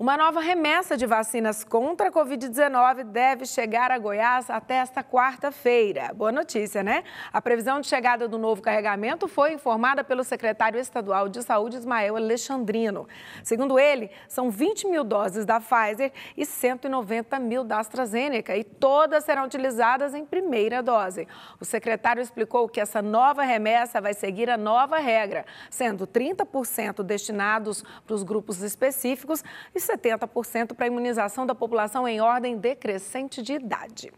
Uma nova remessa de vacinas contra a Covid-19 deve chegar a Goiás até esta quarta-feira. Boa notícia, né? A previsão de chegada do novo carregamento foi informada pelo secretário estadual de Saúde, Ismael Alexandrino. Segundo ele, são 20 mil doses da Pfizer e 190 mil da AstraZeneca e todas serão utilizadas em primeira dose. O secretário explicou que essa nova remessa vai seguir a nova regra, sendo 30% destinados para os grupos específicos e 70% para a imunização da população em ordem decrescente de idade.